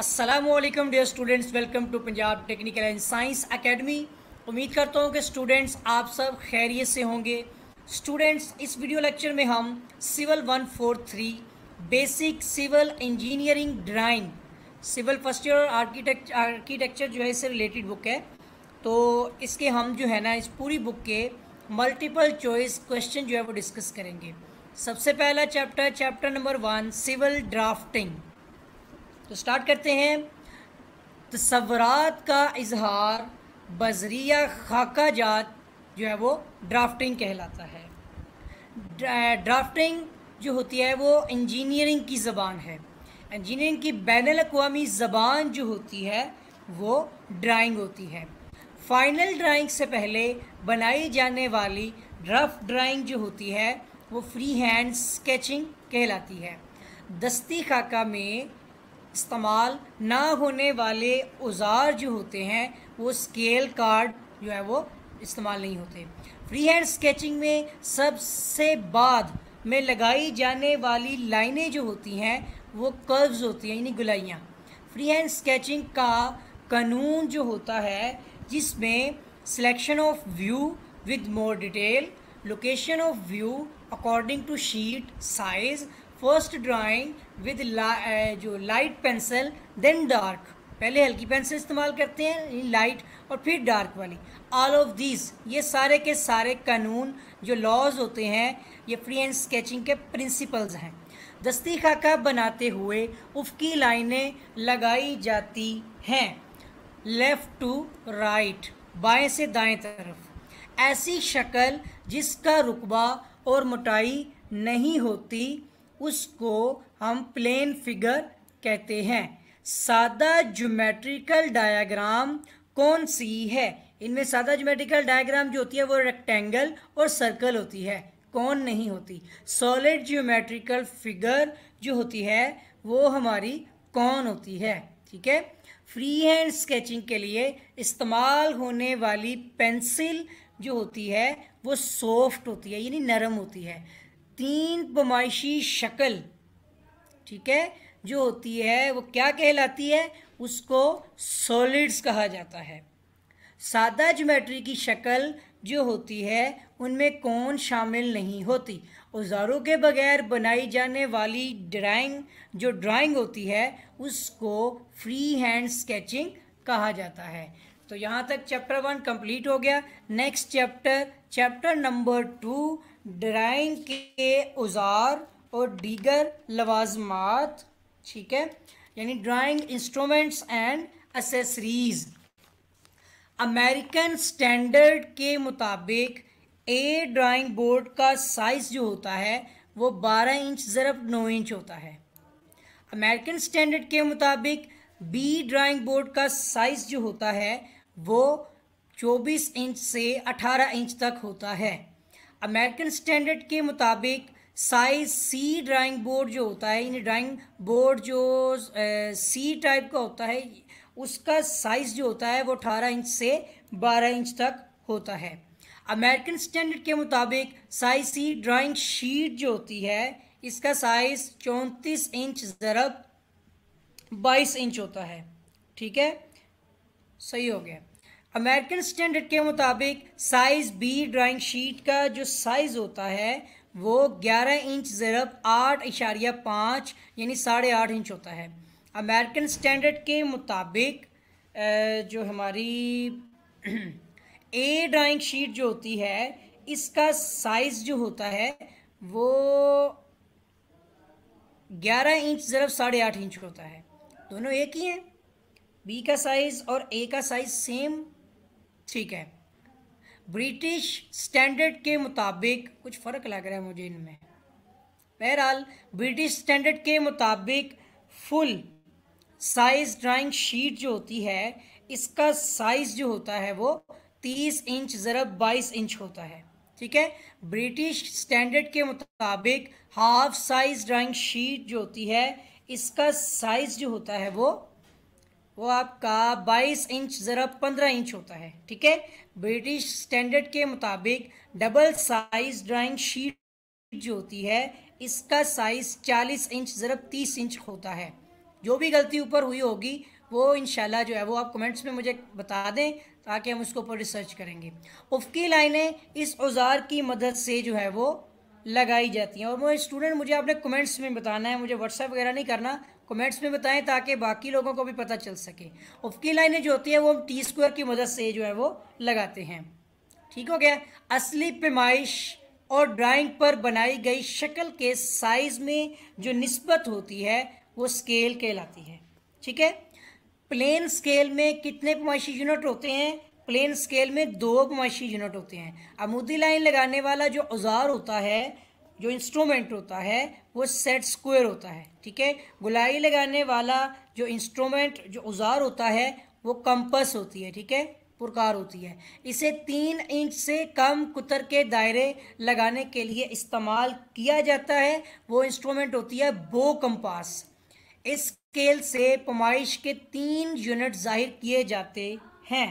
Aslam dear students welcome to Punjab Technical and Science Academy उम्मीद करता हूँ कि स्टूडेंट्स आप सब खैरियत से होंगे स्टूडेंट्स इस वीडियो लेक्चर में हम civil 143 basic civil engineering drawing civil first year और आर्किटेक्चर जो है इससे रिलेटेड बुक है तो इसके हम जो है ना इस पूरी बुक के मल्टीपल चॉइस क्वेश्चन जो है वो डिस्कस करेंगे सबसे पहला chapter chapter number one civil drafting तो स्टार्ट करते हैं तस्वरत का इजहार बजरिया खाका जात जो है वो ड्राफ्टिंग कहलाता है ड्राफ्टिंग जो होती है वो इंजीनियरिंग की ज़बान है इंजीनियरिंग की बैन अवी ज़बान जो होती है वो ड्राइंग होती है फाइनल ड्राइंग से पहले बनाई जाने वाली रफ ड्राइंग जो होती है वो फ्री हैंड स्केचिंग कहलाती है दस्ती खाका में इस्तेमाल ना होने वाले औज़ार जो होते हैं वो स्केल कार्ड जो है वो इस्तेमाल नहीं होते फ्री हैंड स्केचिंग में सबसे बाद में लगाई जाने वाली लाइनें जो होती हैं वो कर्व्स होती हैं यानी गुलाइयाँ फ्री हैंड स्केचिंग का कानून जो होता है जिसमें selection of view with more detail location of view according to sheet size first drawing with ला, जो लाइट पेंसिल देन डार्क पहले हल्की पेंसिल इस्तेमाल करते हैं लाइट और फिर डार्क वाली ऑल ऑफ दीज ये सारे के सारे कानून जो लॉज होते हैं ये फ्री एंड स्केचिंग के प्रिंसिपल्स हैं दस्ती खाका बनाते हुए उफकी लाइनें लगाई जाती हैं लेफ़्ट टू राइट बाएं से दाएं तरफ ऐसी शक्ल जिसका रुकबा और मोटाई नहीं होती उसको हम प्लेन फिगर कहते हैं सादा ज्योमेट्रिकल डायग्राम कौन सी है इनमें सादा ज्योमेट्रिकल डायग्राम जो होती है वो रेक्टेंगल और सर्कल होती है कौन नहीं होती सॉलिड ज्योमेट्रिकल फिगर जो होती है वो हमारी कौन होती है ठीक है फ्री हैंड स्केचिंग के लिए इस्तेमाल होने वाली पेंसिल जो होती है वो सॉफ्ट होती है यानी नरम होती है तीन पमाइशी शक्ल ठीक है जो होती है वो क्या कहलाती है उसको सॉलिड्स कहा जाता है सादा जोमेट्री की शक्ल जो होती है उनमें कौन शामिल नहीं होती औजारों के बगैर बनाई जाने वाली ड्राइंग जो ड्राइंग होती है उसको फ्री हैंड स्केचिंग कहा जाता है तो यहाँ तक चैप्टर वन कंप्लीट हो गया next chapter chapter number two drawing के औज़ार और दीगर लवाजमात ठीक है यानी drawing instruments and accessories American standard के मुताबिक ए ड्राइंग बोर्ड का साइज़ जो होता है वो 12 इंच ज़रब 9 इंच होता है अमेरिकन स्टैंडर्ड के मुताबिक बी ड्राइंग बोर्ड का साइज़ जो होता है वो 24 इंच से 18 इंच तक होता है अमेरिकन स्टैंडर्ड के मुताबिक साइज सी ड्राइंग बोर्ड जो होता है यानी ड्राइंग बोर्ड जो सी टाइप का होता है उसका साइज़ जो होता है वो अठारह इंच से बारह इंच तक होता है अमेरिकन स्टैंडर्ड के मुताबिक साइज सी ड्राइंग शीट जो होती है इसका साइज़ चौंतीस इंच ज़रब बाईस इंच होता है ठीक है सही हो गया अमेरिकन स्टैंडर्ड के मुताबिक साइज़ बी ड्राइंग शीट का जो साइज़ होता है वो 11 इंच ज़रब आठ इशारिया पाँच यानी साढ़े आठ इंच होता है अमेरिकन स्टैंडर्ड के मुताबिक जो हमारी ए ड्राइंग शीट जो होती है इसका साइज़ जो होता है वो ग्यारह इंच ज़रब साढ़े आठ इंच होता है दोनों एक ही हैं बी का साइज़ और ए का साइज़ सेम ठीक है ब्रिटिश स्टैंडर्ड के मुताबिक कुछ फ़र्क लग रहा है मुझे इनमें बहरहाल ब्रिटिश स्टैंडर्ड के मुताबिक फुल साइज़ ड्राइंग शीट जो होती है इसका साइज़ जो होता है वो तीस इंच ज़रब बाईस इंच होता है ठीक है ब्रिटिश स्टैंडर्ड के मुताबिक हाफ साइज़ ड्राइंग शीट जो होती है इसका साइज़ जो होता है वो वो आपका 22 इंच ज़रा 15 इंच होता है ठीक है ब्रिटिश स्टैंडर्ड के मुताबिक डबल साइज ड्राइंग शीट जो होती है इसका साइज़ 40 इंच ज़रा 30 इंच होता है जो भी गलती ऊपर हुई होगी वो इन जो है वो आप कमेंट्स में मुझे बता दें ताकि हम उसके ऊपर रिसर्च करेंगे उफकी लाइनें इस औजार की मदद से जो है वो लगाई जाती हैं और वो स्टूडेंट मुझे आपने कमेंट्स में बताना है मुझे व्हाट्सएप वगैरह नहीं करना कमेंट्स में बताएं ताकि बाकी लोगों को भी पता चल सके उफकी लाइनें जो होती है वो हम टी स्क्वायर की मदद से जो है वो लगाते हैं ठीक हो गया असली पैमाइश और ड्राइंग पर बनाई गई शक्ल के साइज़ में जो नस्बत होती है वो स्केल कहलाती है ठीक है प्लेन स्केल में कितने पैमाइशी यूनिट होते हैं प्लेन स्केल में दो पैमाइशी यूनिट होते हैं अमूदी लाइन लगाने वाला जो औजार होता है जो इंस्ट्रूमेंट होता है वो सेट स्क्वायर होता है ठीक है गुलाई लगाने वाला जो इंस्ट्रूमेंट जो औजार होता है वो कंपस होती है ठीक है पुरकार होती है इसे तीन इंच से कम कुतर के दायरे लगाने के लिए इस्तेमाल किया जाता है वो इंस्ट्रूमेंट होती है बो कंपास इस स्केल से पमाइश के तीन यूनिट जाहिर किए जाते हैं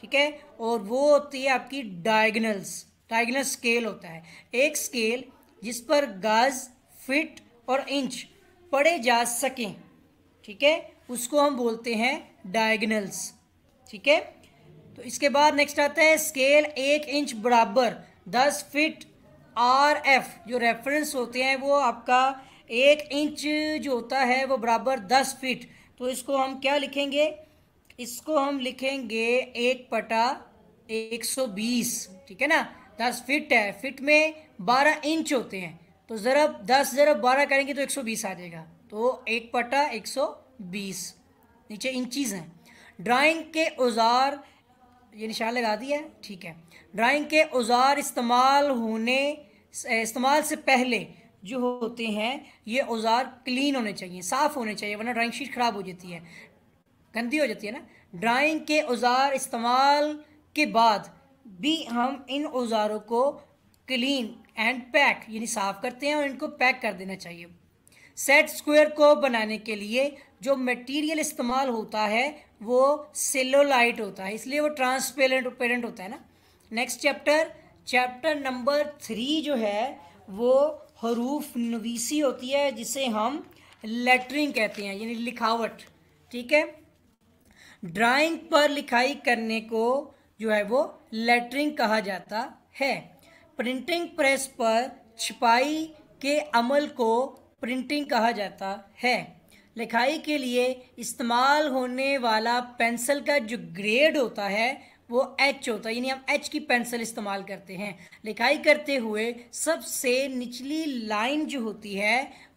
ठीक है और वो होती है आपकी डायगनल्स डायगनल स्केल होता है एक स्केल जिस पर गाज फिट और इंच पढ़े जा सकें ठीक है उसको हम बोलते हैं डायगनल्स ठीक है तो इसके बाद नेक्स्ट आता है स्केल एक इंच बराबर दस फिट आर एफ जो रेफरेंस होते हैं वो आपका एक इंच जो होता है वो बराबर दस फिट तो इसको हम क्या लिखेंगे इसको हम लिखेंगे एक पटा एक सौ बीस ठीक है ना दस फिट है फिट में बारह इंच होते हैं तो ज़रा दस ज़रा बारह करेंगे तो एक सौ बीस आ जाएगा तो एक पट्टा एक सौ बीस नीचे इंचीज़ हैं ड्राइंग के औज़ार ये निशान लगा दिया है ठीक है ड्राइंग के औज़ार इस्तेमाल होने इस्तेमाल से पहले जो होते हैं ये औज़ार क्लीन होने चाहिए साफ़ होने चाहिए वरना ड्राइंग शीट ख़राब हो जाती है गंदी हो जाती है ना ड्राइंग के औज़ार इस्तेमाल के बाद भी हम इन औज़ारों को क्लीन एंड पैक यानी साफ़ करते हैं और इनको पैक कर देना चाहिए सेट स्क्वायर को बनाने के लिए जो मटेरियल इस्तेमाल होता है वो सेलोलाइट होता है इसलिए वो ट्रांसपेरेंट पेरेंट होता है ना next chapter chapter number three जो है वो हरूफ नवीसी होती है जिसे हम लेटरिंग कहते हैं यानी लिखावट ठीक है ड्राइंग पर लिखाई करने को जो है वो लेटरिंग कहा जाता है प्रिंटिंग प्रेस पर छिपाई के अमल को प्रिंटिंग कहा जाता है लिखाई के लिए इस्तेमाल होने वाला पेंसिल का जो ग्रेड होता है वो एच होता है यानी हम एच की पेंसिल इस्तेमाल करते हैं लिखाई करते हुए सबसे निचली लाइन जो होती है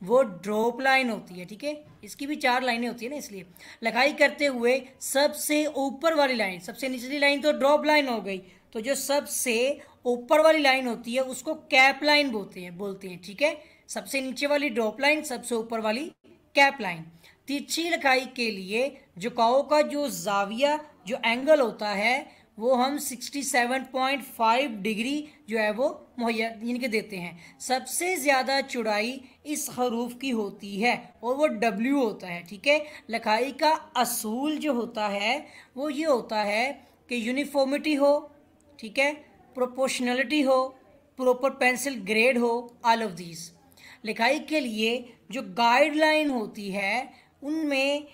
वो ड्रॉप लाइन होती है ठीक है इसकी भी चार लाइनें होती है ना इसलिए लिखाई करते हुए सबसे ऊपर वाली लाइन सबसे निचली लाइन तो ड्रॉप लाइन हो गई तो जो सबसे ऊपर वाली लाइन होती है उसको कैप लाइन बोलते हैं बोलते हैं ठीक है सबसे नीचे वाली ड्रॉप लाइन सबसे ऊपर वाली कैप लाइन तिरछी लिखाई के लिए जुकाओ का जो जाविया जो एंगल होता है वो हम 67.5 डिग्री जो है वो मुहैया इनके देते हैं सबसे ज़्यादा चौड़ाई इस हरूफ की होती है और वो डब्ल्यू होता है ठीक है लिखाई का असूल जो होता है वो ये होता है कि यूनिफॉर्मिटी हो ठीक है प्रोपोर्शनलिटी हो प्रॉपर पेंसिल ग्रेड हो ऑल ऑफ दीज लिखाई के लिए जो गाइडलाइन होती है उनमें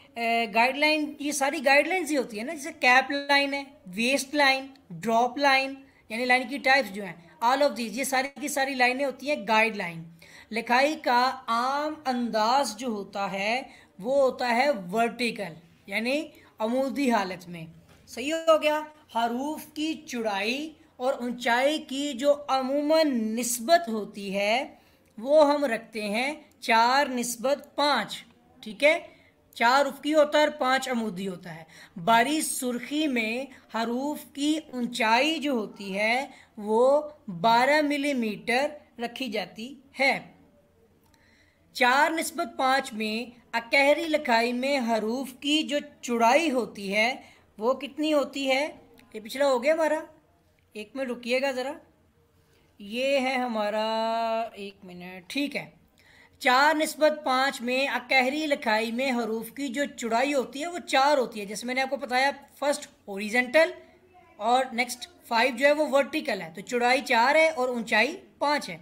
गाइडलाइन ये सारी गाइडलाइंस ही होती है ना जैसे कैप लाइन है वेस्ट लाइन ड्रॉप लाइन यानी लाइन की टाइप्स जो हैं ऑल ऑफ दीज ये सारी की सारी लाइनें होती हैं गाइडलाइन लिखाई का आम अंदाज जो होता है वो होता है वर्टिकल यानी अमूदी हालत में सही हो गया हरूफ की चुड़ाई और ऊंचाई की जो अमूमन नस्बत होती है वो हम रखते हैं चार नस्बत पाँच ठीक है चार उफकी होता है और पाँच अमूदी होता है बारी सुर्खी में हरूफ की ऊंचाई जो होती है वो बारह मिलीमीटर रखी जाती है चार नस्बत पाँच में अकहरी लखाई में हरूफ की जो चुड़ाई होती है वो कितनी होती है ये पिछला हो गया हमारा एक मिनट रुकिएगा ज़रा ये है हमारा एक मिनट ठीक है चार नस्बत पाँच में अकहरी लिखाई में हरूफ की जो चुड़ाई होती है वो चार होती है जैसे मैंने आपको बताया फर्स्ट ओरिजेंटल और नेक्स्ट फाइव जो है वो वर्टिकल है तो चुड़ाई चार है और ऊंचाई पाँच है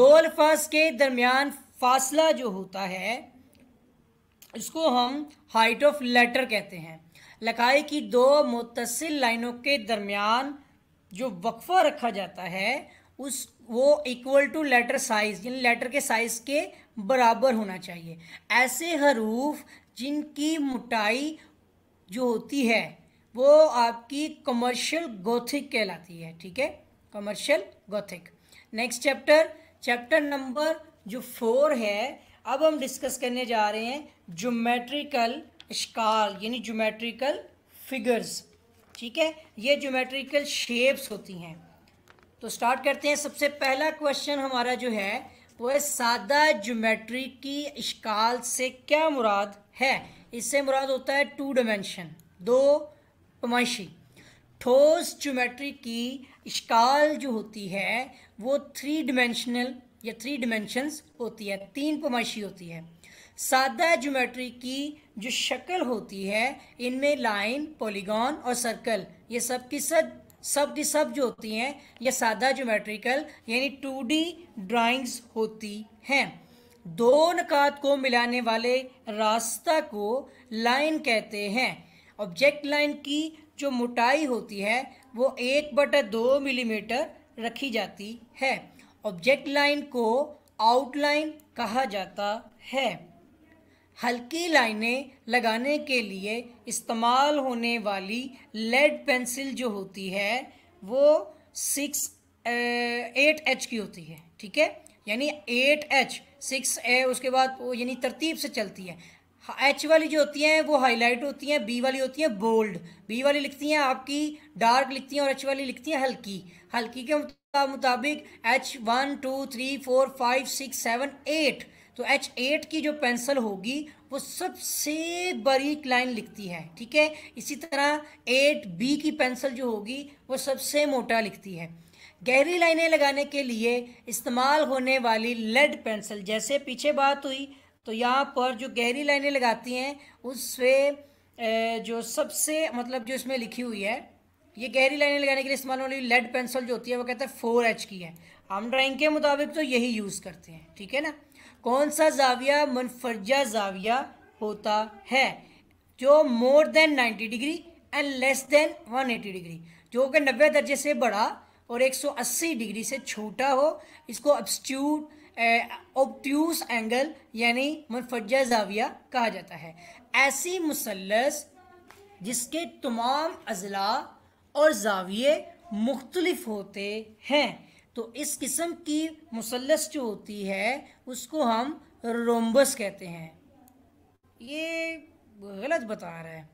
दो अल्फाज के दरमियान फासला जो होता है इसको हम हाइट ऑफ लेटर कहते हैं लखाई की दो मुतसिल लाइनों के दरमियान जो वक्फा रखा जाता है उस वो इक्वल टू लेटर साइज यानी लेटर के साइज के बराबर होना चाहिए ऐसे हरूफ जिनकी मोटाई जो होती है वो आपकी कमर्शियल गोथिक कहलाती है ठीक है commercial gothic next chapter chapter number जो फोर है अब हम डिस्कस करने जा रहे हैं जोमेट्रिकल इश्काल यानी जोमेट्रिकल फिगर्स ठीक है ये ज्योमेट्रिकल शेप्स होती हैं तो स्टार्ट करते हैं सबसे पहला क्वेश्चन हमारा जो है वो है सादा ज्योमेट्री की इश्काल से क्या मुराद है इससे मुराद होता है टू डायमेंशन दो पमाइशी ठोस ज्योमेट्री की इश्काल जो होती है वो थ्री डिमेंशनल या थ्री डिमेंशंस होती है तीन पमाइशी होती है सादा ज्योमेट्री की जो शक्ल होती है इनमें लाइन पॉलीगॉन और सर्कल ये सब किस सब सब की सब जो होती हैं ये सादा ज्योमेट्रिकल यानी टू डी ड्राइंग्स होती हैं दो नकात को मिलाने वाले रास्ता को लाइन कहते हैं ऑब्जेक्ट लाइन की जो मोटाई होती है वो एक बटा दो मिलीमीटर रखी जाती है ऑब्जेक्ट लाइन को आउटलाइन कहा जाता है हल्की लाइनें लगाने के लिए इस्तेमाल होने वाली लेड पेंसिल जो होती है वो सिक्स एट एच की होती है ठीक है यानी एट एच सिक्स ए उसके बाद यानी तरतीब से चलती है एच वाली जो होती हैं वो हाईलाइट होती हैं बी वाली होती हैं बोल्ड बी वाली लिखती हैं आपकी डार्क लिखती हैं और एच वाली लिखती हैं हल्की हल्की के मुताबिक H one two three four five six seven eight तो एच एट की जो पेंसिल होगी वो सबसे बारीक लाइन लिखती है ठीक है इसी तरह एट बी की पेंसिल जो होगी वो सबसे मोटा लिखती है गहरी लाइनें लगाने के लिए इस्तेमाल होने वाली लेड पेंसिल जैसे पीछे बात हुई तो यहाँ पर जो गहरी लाइनें लगाती हैं उससे जो सबसे मतलब जो इसमें लिखी हुई है ये गहरी लाइनें लगाने के लिए इस्तेमाल होने वाली लेड पेंसिल जो होती है वो कहते हैं फोर एच की है हम ड्राइंग के मुताबिक तो यही यूज़ करते हैं ठीक है ना कौन सा जाविया मनफरजा जाविया होता है जो more than 90 degree and less than 180 degree जो कि 90 दर्जे से बड़ा और 180 डिग्री से छोटा हो इसको अब्सट्यूट ओबट्यूस एंगल यानी मुनफरजा जाविया कहा जाता है ऐसी मुसलस जिसके तमाम अजला और जाविये मुख्तलफ होते हैं तो इस किस्म की मुसलस जो होती है उसको हम रोम्बस कहते हैं ये गलत बता रहा है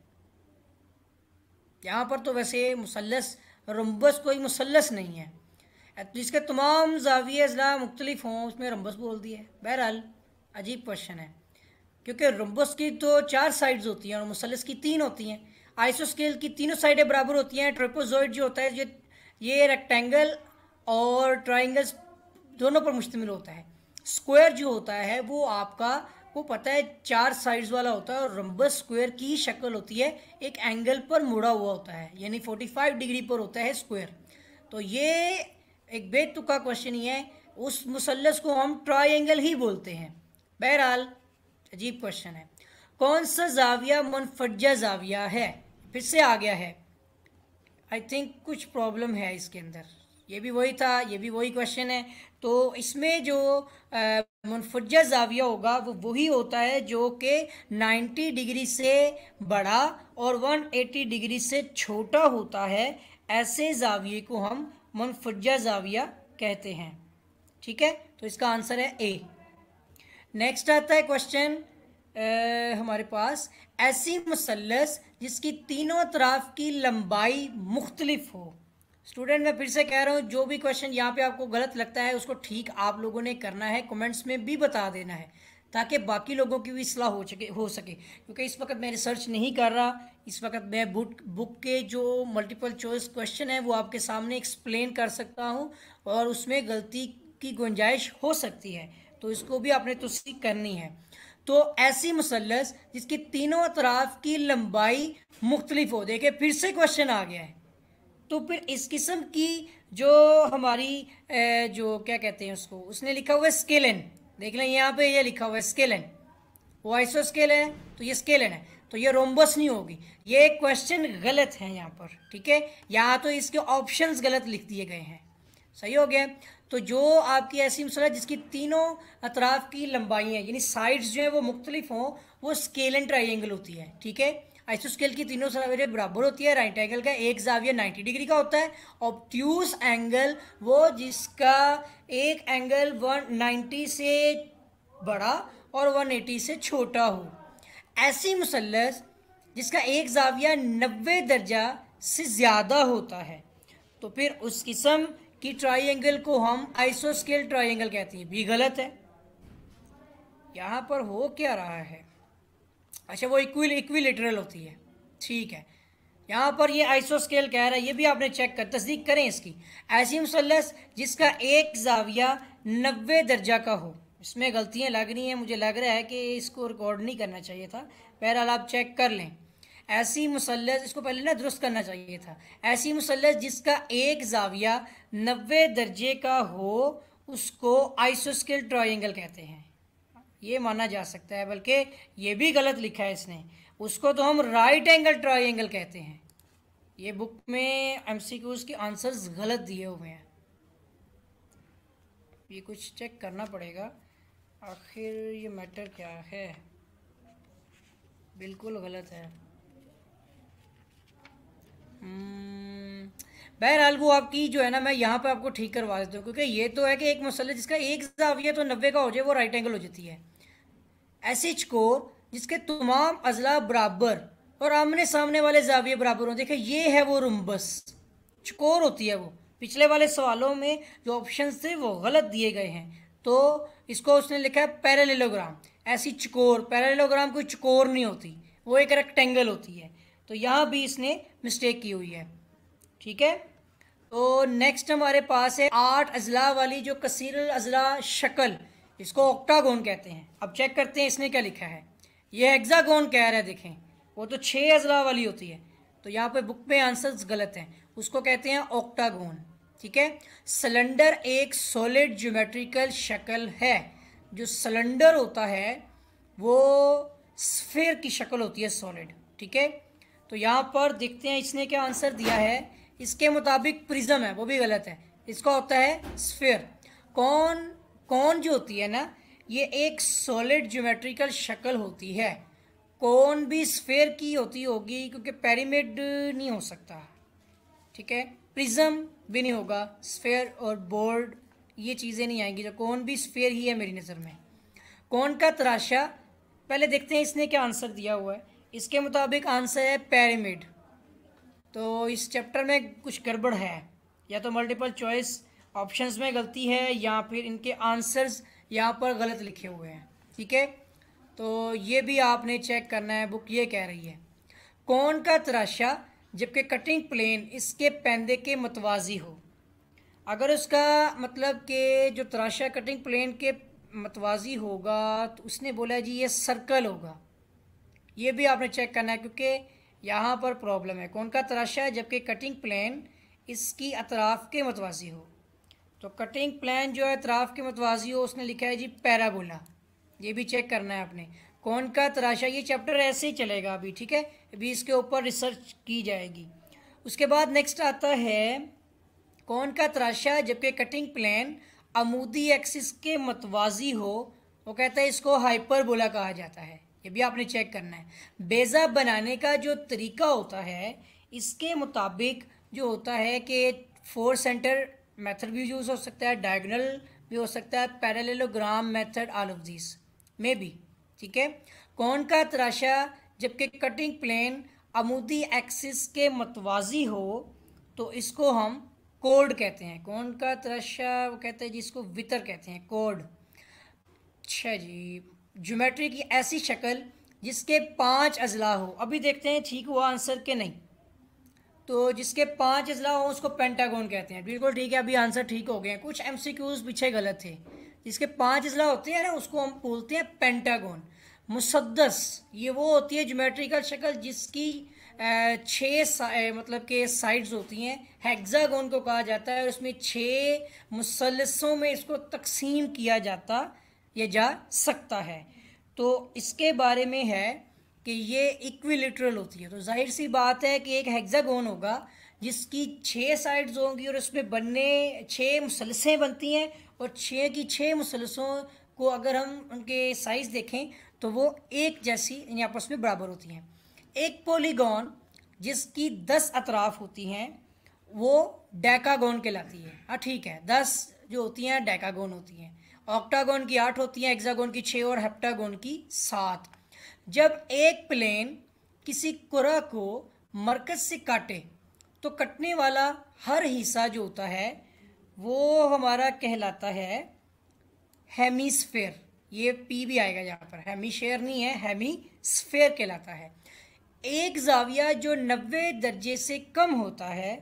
यहाँ पर तो वैसे मुसलस रोम्बस कोई मुसलस नहीं है जिसके तो तमाम जाविय अजला मुख्तलिफ हों उसमें रम्बस बोल दिए बहरहाल अजीब क्वेश्चन है क्योंकि रम्बस की तो चार साइड्स होती हैं और मुसलस की तीन होती हैं आइसोस्केल की तीनों साइडें बराबर होती हैं ट्रिपोजोइड जो होता है ये ये रेक्टेंगल और ट्राइंगल्स दोनों पर मुश्तमिल होता है स्क्वायर जो होता है वो आपका को पता है चार साइड्स वाला होता है और रम्बस स्क्वायर की ही शक्ल होती है एक एंगल पर मुड़ा हुआ होता है यानी 45 डिग्री पर होता है स्क्वायर तो ये एक बेतुका क्वेश्चन ही है उस मुसलस को हम ट्राइंगल ही बोलते हैं बहरहाल अजीब क्वेश्चन है कौन सा जाविया मनफजा जाविया है फिर से आ गया है आई थिंक कुछ प्रॉब्लम है इसके अंदर ये भी वही था ये भी वही क्वेश्चन है तो इसमें जो मुनफजा जाविया होगा वो वही होता है जो कि 90 डिग्री से बड़ा और 180 डिग्री से छोटा होता है ऐसे जाविये को हम मुनफजा जाविया कहते हैं ठीक है तो इसका आंसर है ए नेक्स्ट आता है क्वेश्चन हमारे पास ऐसी मुसलस जिसकी तीनों तरफ की लंबाई मुख्तलिफ हो स्टूडेंट मैं फिर से कह रहा हूँ जो भी क्वेश्चन यहाँ पे आपको गलत लगता है उसको ठीक आप लोगों ने करना है कमेंट्स में भी बता देना है ताकि बाकी लोगों की भी सलाह हो सके हो सके क्योंकि इस वक्त मैं रिसर्च नहीं कर रहा इस वक्त मैं बुक बुक के जो मल्टीपल चॉइस क्वेश्चन है वो आपके सामने एक्सप्लेन कर सकता हूँ और उसमें गलती की गुंजाइश हो सकती है तो इसको भी आपने तस्दीक तो करनी है तो ऐसी मुसलस जिसकी तीनों अतराफ़ की लंबाई मुख्तलिफ हो देखे फिर से क्वेश्चन आ गया है तो फिर इस किस्म की जो हमारी जो क्या कहते हैं उसको उसने लिखा हुआ है स्केलन देख लें यहाँ पे ये लिखा हुआ है स्केलन वो आइसो स्केल है तो ये स्केलन है तो ये रोम्बस नहीं होगी ये क्वेश्चन गलत है यहाँ पर ठीक है यहाँ तो इसके ऑप्शंस गलत लिख दिए गए हैं सही हो गया तो जो आपकी ऐसी मसला जिसकी तीनों अतराफ की लंबाइयाँ यानी साइड्स जो है वो मुख्तलिफ हों वो स्केलन ट्राइंगल होती है ठीक है आइसोस्केल की तीनों सरावेरें बराबर होती है राइट एंगल का एक जाविया 90 डिग्री का होता है ऑब्ट्यूस एंगल वो जिसका एक एंगल 190 से बड़ा और 180 से छोटा हो ऐसी मुसलस जिसका एक जाविया 90 दर्जा से ज़्यादा होता है तो फिर उस किस्म की ट्राई को हम आइसोस्केल ट्राई कहते हैं भी गलत है यहाँ पर हो क्या रहा है अच्छा वो इक्विल इक्वी होती है ठीक है यहाँ पर ये आइसो स्केल कह रहा है ये भी आपने चेक कर तस्दीक करें इसकी ऐसी मुसलस जिसका एक जाविया नबे दर्जा का हो इसमें गलतियाँ लग रही हैं मुझे लग रहा है कि इसको रिकॉर्ड नहीं करना चाहिए था बहरहाल आप चेक कर लें ऐसी मुसलस इसको पहले ना दुरुस्त करना चाहिए था ऐसी मुसलस जिसका एक जाविया नबे दर्जे का हो उसको आइसो स्केल ट्राइंगल कहते हैं ये माना जा सकता है बल्कि ये भी गलत लिखा है इसने उसको तो हम राइट एंगल ट्राई एंगल कहते हैं ये बुक में एम सी क्यूज़ के आंसर गलत दिए हुए हैं ये कुछ चेक करना पड़ेगा आखिर ये मैटर क्या है बिल्कुल गलत है हम्म, बहरहाल वो आपकी जो है ना मैं यहाँ पे आपको ठीक करवा देता हूँ क्योंकि ये तो है कि एक मसला जिसका एक जाविया तो नब्बे का हो जाए वो राइट एंगल हो जाती है ऐसे एच जिसके तमाम अजला बराबर और आमने सामने वाले जाविये बराबर हों देखे ये है वो रुम्बस चकोर होती है वो पिछले वाले सवालों में जो ऑप्शन थे वो गलत दिए गए हैं तो इसको उसने लिखा है पैरेलेलोग्राम ऐसी चकोर पैरेललोग्राम कोई चकोर नहीं होती वो एक रेक्टेंगल होती है तो यहाँ भी इसने मिस्टेक की हुई है ठीक है तो नेक्स्ट हमारे पास है आठ अजला वाली जो कसीर अजला शक्ल इसको ऑक्टागोन कहते हैं अब चेक करते हैं इसने क्या लिखा है ये एग्जागोन कह रहा है देखें वो तो छः अजला वाली होती है तो यहाँ पे बुक में आंसर्स गलत हैं उसको कहते हैं ऑक्टागोन ठीक है सिलेंडर एक सॉलिड ज्योमेट्रिकल शक्ल है जो सिलेंडर होता है वो स्फेयर की शक्ल होती है सॉलिड ठीक है तो यहाँ पर देखते हैं इसने क्या आंसर दिया है इसके मुताबिक प्रिज्म है वो भी गलत है इसका होता है स्फेयर कौन कौन जो होती है ना ये एक सॉलिड ज्योमेट्रिकल शक्ल होती है कौन भी स्फेयर की होती होगी क्योंकि पैरिमिड नहीं हो सकता ठीक है प्रिज्म भी नहीं होगा स्फेयर और बोर्ड ये चीज़ें नहीं आएंगी जो कौन भी स्फेयर ही है मेरी नज़र में कौन का तराशा पहले देखते हैं इसने क्या आंसर दिया हुआ है इसके मुताबिक आंसर है पैरिमिड तो इस चैप्टर में कुछ गड़बड़ है या तो मल्टीपल चॉइस ऑप्शंस में गलती है या फिर इनके आंसर्स यहाँ पर गलत लिखे हुए हैं ठीक है तो ये भी आपने चेक करना है बुक ये कह रही है कौन का तराशा जबकि कटिंग प्लेन इसके पैंदे के मतवाजी हो अगर उसका मतलब कि जो तराशा कटिंग प्लेन के मतवाजी होगा तो उसने बोला जी ये सर्कल होगा ये भी आपने चेक करना है क्योंकि यहाँ पर प्रॉब्लम है कौन का तराशा जबकि कटिंग प्लेन इसकी अतराफ़ के मतवाजी हो तो कटिंग प्लान जो है तराफ के मतवाजी हो उसने लिखा है जी पैराबोला ये भी चेक करना है आपने कौन का तराशा ये चैप्टर ऐसे ही चलेगा अभी ठीक है अभी इसके ऊपर रिसर्च की जाएगी उसके बाद नेक्स्ट आता है कौन का तराशा जबकि कटिंग प्लान अमूदी एक्सिस के मतवाजी हो वो कहता है इसको हाइपरबोला कहा जाता है ये भी आपने चेक करना है बेजा बनाने का जो तरीका होता है इसके मुताबिक जो होता है कि फोर सेंटर मेथड भी यूज़ हो सकता है डायगनल भी हो सकता है parallelogram method all of this may be ठीक है कौन का तराशा जबकि कटिंग प्लेन अमूदी एक्सिस के मतवाजी हो तो इसको हम कोड कहते हैं कौन का तराशा वो कहते हैं जिसको वितर कहते हैं कोड अच्छा जी ज्योमेट्री की ऐसी शक्ल जिसके पांच अजला हो अभी देखते हैं ठीक हुआ आंसर के नहीं तो जिसके पांच अजला हों उसको पेंटागोन कहते हैं बिल्कुल ठीक है अभी आंसर ठीक हो गए हैं कुछ एम सी क्यूज़ पीछे गलत थे जिसके पांच अजला होते हैं ना उसको हम बोलते हैं पेंटागोन मुसदस ये वो होती है जोमेट्रिकल शक्ल जिसकी छः मतलब के साइड्स होती हैं हेक्सागोन को कहा जाता है उसमें छः मुसलसों में इसको तकसीम किया जाता या जा सकता है तो इसके बारे में है कि ये इक्विलिटरल होती है तो जाहिर सी बात है कि एक हेक्सागोन होगा जिसकी छः साइड्स होंगी और उसमें बनने छः मुसलसें बनती हैं और छः की छः मुसलसों को अगर हम उनके साइज़ देखें तो वो एक जैसी यानी आपस में बराबर होती हैं एक पॉलीगॉन जिसकी दस अतराफ होती हैं वो डेकागोन कहलाती है हाँ ठीक है दस जो होती हैं डैकागोन होती हैं ऑक्टागोन की आठ होती हैं एक्जागोन की छः और हेप्टागोन की सात जब एक प्लेन किसी कुरा को मरकज से काटे तो कटने वाला हर हिस्सा जो होता है वो हमारा कहलाता है हेमीस्फेयर ये पी भी आएगा यहाँ पर हेमीशेयर नहीं है हेमीस्फेयर कहलाता है एक जाविया जो नबे दर्जे से कम होता है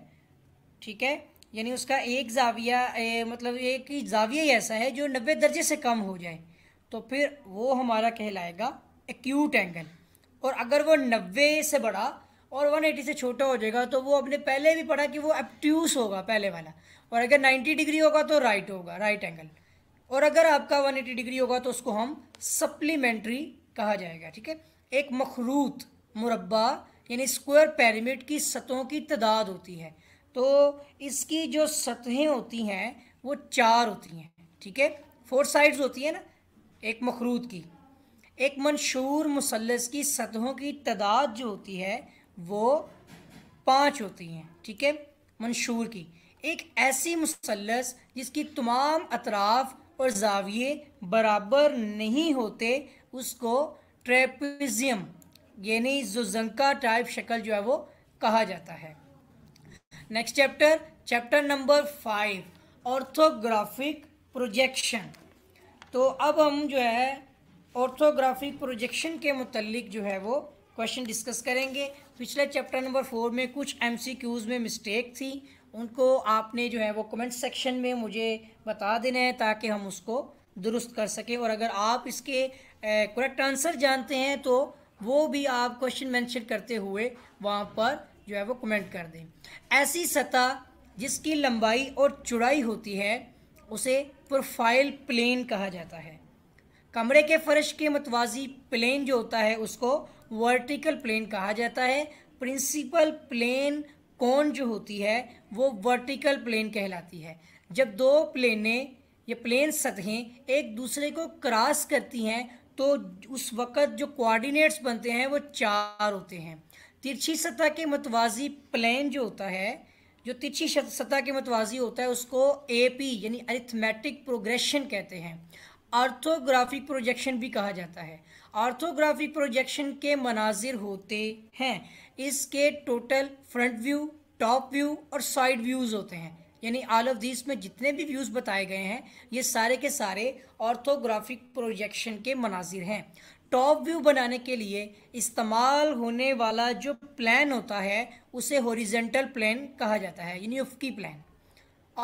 ठीक है यानी उसका एक जाविया ए, मतलब एक जाविया ही ऐसा है जो नबे दर्जे से कम हो जाए तो फिर वो हमारा कहलाएगा एक्यूट एंगल और अगर वो नब्बे से बड़ा और 180 से छोटा हो जाएगा तो वो अपने पहले भी पढ़ा कि वो एप्ट्यूस होगा पहले वाला और अगर 90 डिग्री होगा तो राइट होगा राइट एंगल और अगर आपका 180 डिग्री होगा तो उसको हम सप्लीमेंट्री कहा जाएगा ठीक है एक मखरूत मुरबा यानी स्क्वायर पैरामिड की सतहों की तादाद होती है तो इसकी जो सतहें होती हैं वो चार होती हैं ठीक है फोर साइड्स होती है ना एक मखरूत की एक मंशूर मुसलस की सतहों की तादाद जो होती है वो पाँच होती हैं ठीक है मंशूर की एक ऐसी मुसलस जिसकी तमाम अतराफ़ और जाविये बराबर नहीं होते उसको ट्रेपिज़ियम यानी जुजंका टाइप शक्ल जो है वो कहा जाता है next chapter chapter number five orthographic projection तो अब हम जो है ऑर्थोग्राफिक प्रोजेक्शन के मतलब जो है वो क्वेश्चन डिस्कस करेंगे पिछले चैप्टर नंबर फोर में कुछ क्यूज़ में मिस्टेक थी उनको आपने जो है वो कमेंट सेक्शन में मुझे बता देना है ताकि हम उसको दुरुस्त कर सकें और अगर आप इसके करेक्ट आंसर जानते हैं तो वो भी आप क्वेश्चन मेंशन करते हुए वहाँ पर जो है वो कमेंट कर दें ऐसी सतह जिसकी लंबाई और चौड़ाई होती है उसे प्रोफाइल प्लेन कहा जाता है कमरे के फर्श के मतवाजी प्लेन जो होता है उसको वर्टिकल प्लेन कहा जाता है प्रिंसिपल प्लेन कौन जो होती है वो वर्टिकल प्लेन कहलाती है जब दो प्लेने या प्लेन सतहें एक दूसरे को क्रॉस करती हैं तो उस वक़्त जो कोऑर्डिनेट्स बनते हैं वो चार होते हैं तिरछी सतह के मतवाजी प्लेन जो होता है जो तिरछी सतह के मतवाजी होता है उसको ए पी यानी अरिथमेटिक प्रोग्रेशन कहते हैं आर्थोग्राफिक प्रोजेक्शन भी कहा जाता है आर्थोग्राफिक प्रोजेक्शन के मनाजिर होते हैं इसके total front view top view और साइड व्यूज़ होते हैं यानी ऑल ऑफ दिस में जितने भी व्यूज़ बताए गए हैं ये सारे के सारे ऑर्थोग्राफिक प्रोजेक्शन के मनाजिर हैं टॉप व्यू बनाने के लिए इस्तेमाल होने वाला जो प्लान होता है उसे हॉरिजेंटल प्लान कहा जाता है यानी उफकी प्लान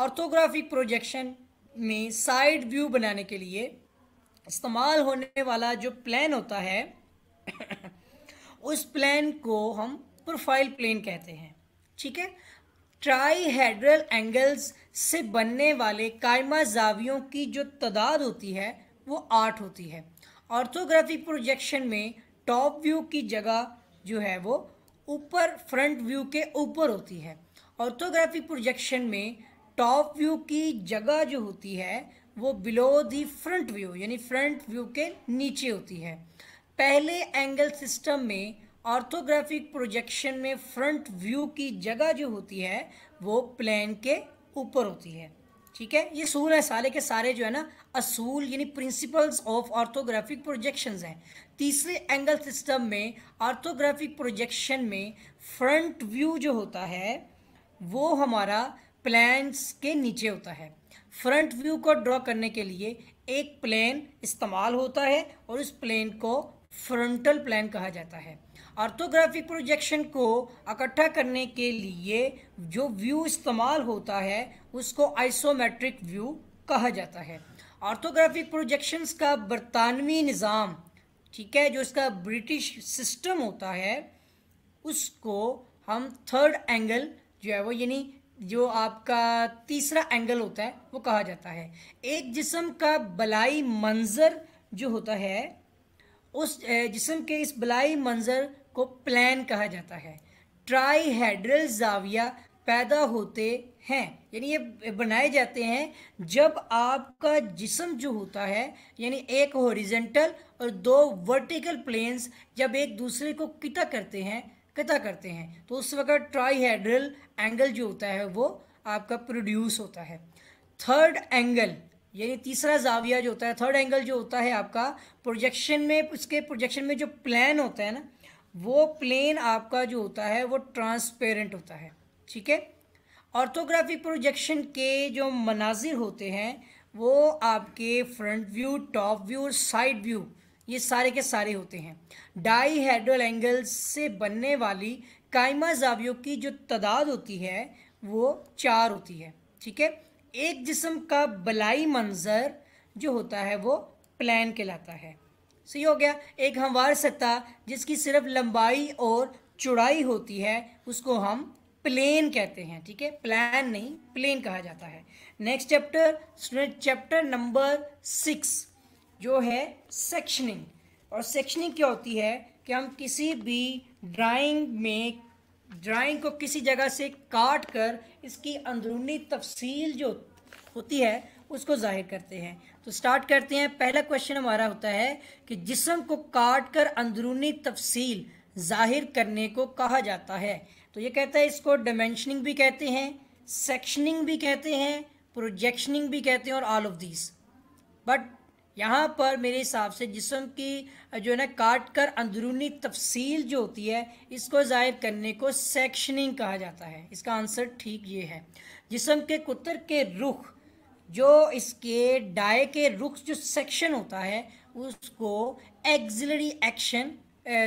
ऑर्थोग्राफिक प्रोजेक्शन में साइड व्यू बनाने के लिए इस्तेमाल होने वाला जो प्लान होता है उस प्लान को हम प्रोफाइल प्लेन कहते हैं ठीक है ट्राई हेड्रल एंगल्स से बनने वाले कायमा जावियों की जो तादाद होती है वो आठ होती है ऑर्थोग्राफिक प्रोजेक्शन में टॉप व्यू की जगह जो है वो ऊपर फ्रंट व्यू के ऊपर होती है ऑर्थोग्राफिक प्रोजेक्शन में टॉप व्यू की जगह जो होती है वो बिलो दी फ्रंट व्यू यानी फ्रंट व्यू के नीचे होती है पहले एंगल सिस्टम में ऑर्थोग्राफिक प्रोजेक्शन में फ्रंट व्यू की जगह जो होती है वो प्लेन के ऊपर होती है ठीक है ये सूल है सारे के सारे जो है ना असूल यानी प्रिंसिपल्स ऑफ ऑर्थोग्राफिक प्रोजेक्शन हैं तीसरे एंगल सिस्टम में ऑर्थोग्राफिक प्रोजेक्शन में फ्रंट व्यू जो होता है वो हमारा प्लान्स के नीचे होता है फ्रंट व्यू को ड्रॉ करने के लिए एक प्लेन इस्तेमाल होता है और उस प्लेन को फ्रंटल प्लान कहा जाता है ऑर्थोग्राफिक प्रोजेक्शन को इकट्ठा करने के लिए जो व्यू इस्तेमाल होता है उसको आइसोमेट्रिक व्यू कहा जाता है ऑर्थोग्राफिक प्रोजेक्शंस का बरतानवी निज़ाम ठीक है जो इसका ब्रिटिश सिस्टम होता है उसको हम थर्ड एंगल जो है वो यानी जो आपका तीसरा एंगल होता है वो कहा जाता है एक जिसम का बलाई मंज़र जो होता है उस जिसम के इस बलाई मंज़र को प्लान कहा जाता है ट्राई हैड्रल जाविया पैदा होते हैं यानी ये बनाए जाते हैं जब आपका जिसम जो होता है यानी एक हॉरिजेंटल और दो वर्टिकल प्लेन्स जब एक दूसरे को किता करते हैं किता करते हैं तो उस वक्त ट्राई हैड्रल एंगल जो होता है वो आपका प्रोड्यूस होता है थर्ड एंगल यानी तीसरा जाविया जो होता है थर्ड एंगल जो होता है आपका प्रोजेक्शन में उसके प्रोजेक्शन में जो प्लान होता है ना वो प्लेन आपका जो होता है वो ट्रांसपेरेंट होता है ठीक है ऑर्थोग्राफिक प्रोजेक्शन के जो मनाजिर होते हैं वो आपके फ्रंट व्यू टॉप व्यू और साइड व्यू ये सारे के सारे होते हैं डाई हेड्रल एंगल से बनने वाली कायमा जावियों की जो तादाद होती है वो चार होती है ठीक है एक जिसम का बलाई मंज़र जो होता है वो प्लान कहलाता है सही हो गया एक हमवार सतह जिसकी सिर्फ लंबाई और चौड़ाई होती है उसको हम प्लेन कहते हैं ठीक है प्लान नहीं प्लेन कहा जाता है next chapter student chapter number six जो है सेक्शनिंग और सेक्शनिंग क्या होती है कि हम किसी भी ड्राइंग में ड्राइंग को किसी जगह से काट कर इसकी अंदरूनी तफसील जो होती है उसको जाहिर करते हैं तो स्टार्ट करते हैं पहला क्वेश्चन हमारा होता है कि जिसम को काट कर अंदरूनी तफसील जाहिर करने को कहा जाता है तो ये कहता है इसको डिमेंशनिंग भी कहते हैं सेक्शनिंग भी कहते हैं प्रोजेक्शनिंग भी कहते हैं और ऑल ऑफ दिस बट यहाँ पर मेरे हिसाब से जिसम की जो है ना काट कर अंदरूनी तफसील जो होती है इसको ज़ाहिर करने को सेक्शनिंग कहा जाता है इसका आंसर ठीक ये है जिसम के कुतर के रुख जो इसके डाए के रुख जो सेक्शन होता है उसको एग्जिलरी एक्शन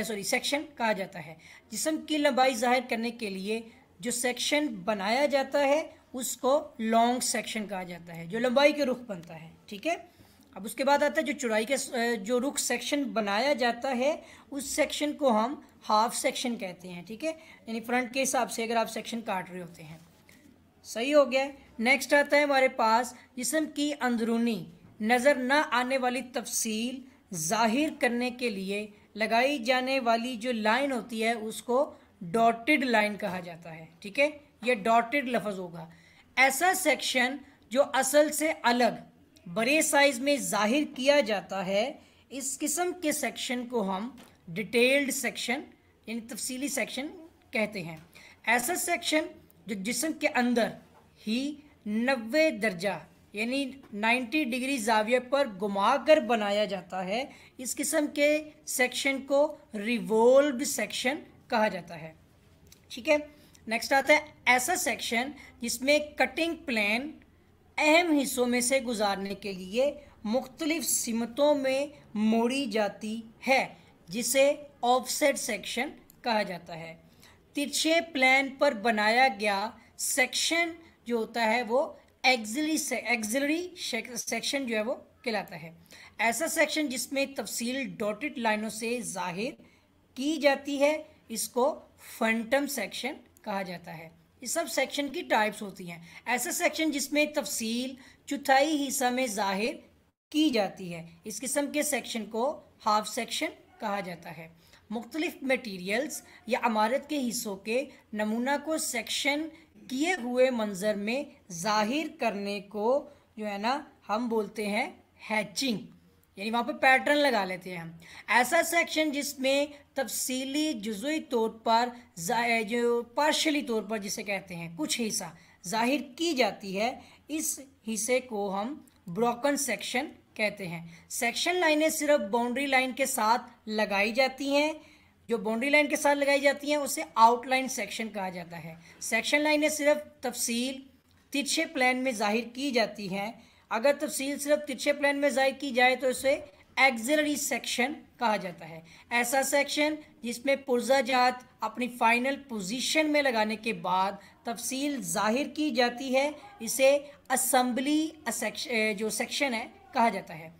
सॉरी सेक्शन कहा जाता है जिसम की लंबाई जाहिर करने के लिए जो सेक्शन बनाया जाता है उसको लॉन्ग सेक्शन कहा जाता है जो लंबाई के रुख बनता है ठीक है अब उसके बाद आता है जो चौड़ाई का जो रुख सेक्शन बनाया जाता है उस सेक्शन को हम हाफ सेक्शन कहते हैं ठीक है यानी फ्रंट के हिसाब से अगर आप सेक्शन काट रहे होते हैं सही हो गया नेक्स्ट आता है हमारे पास जिसम की अंदरूनी नज़र न आने वाली तफसील जाहिर करने के लिए लगाई जाने वाली जो लाइन होती है उसको डॉटेड लाइन कहा जाता है ठीक है यह डॉटेड लफज होगा ऐसा सेक्शन जो असल से अलग बड़े साइज में जाहिर किया जाता है इस किस्म के सेक्शन को हम डिटेल्ड सेक्शन यानी तफसीली सेक्शन कहते हैं ऐसा सेक्शन जो जिसम के अंदर ही नबे दर्जा यानी 90 डिग्री जाविये पर घुमाकर बनाया जाता है इस किस्म के सेक्शन को रिवोल्व सेक्शन कहा जाता है ठीक है नेक्स्ट आता है ऐसा सेक्शन जिसमें कटिंग प्लान अहम हिस्सों में से गुजारने के लिए मुख्तलिफ सिमतों में मोड़ी जाती है जिसे ऑफसेट सेक्शन कहा जाता है तिरछे प्लान पर बनाया गया सेक्शन जो होता है वो एक्जिली से, सेक्शन जो है वो कहलाता है ऐसा सेक्शन जिसमें तफसील डॉटेड लाइनों से जाहिर की जाती है इसको फंटम सेक्शन कहा जाता है ये सब सेक्शन की टाइप्स होती हैं ऐसे सेक्शन जिसमें तफसील चौथाई हिस्सा में जाहिर की जाती है इस किस्म के सेक्शन को हाफ सेक्शन कहा जाता है मुख्तलिफ मटीरियल्स या अमारत के हिस्सों के नमूना को सेक्शन किए हुए मंज़र में जाहिर करने को जो है ना हम बोलते हैं हैचिंग यानी वहाँ पर पैटर्न लगा लेते हैं हम ऐसा सेक्शन जिसमें तफसीली जुजुई तौर पर जो पार्शली तौर पर जिसे कहते हैं कुछ हिस्सा जाहिर की जाती है इस हिस्से को हम ब्रोकन सेक्शन कहते हैं सेक्शन लाइनें सिर्फ बाउंड्री लाइन के साथ लगाई जाती हैं जो बाउंड्री लाइन के साथ लगाई जाती हैं उसे आउटलाइन सेक्शन कहा जाता है सेक्शन लाइनें सिर्फ तफसील तिरछे प्लान में जाहिर की जाती हैं अगर तफसील सिर्फ तिरछे प्लान में ज़ाय की जाए तो इसे एक्सिलरी सेक्शन कहा जाता है ऐसा सेक्शन जिसमें पुर्जा जात अपनी फाइनल पोजीशन में लगाने के बाद तफसील जाहिर की जाती है इसे असम्बली जो सेक्शन है कहा जाता है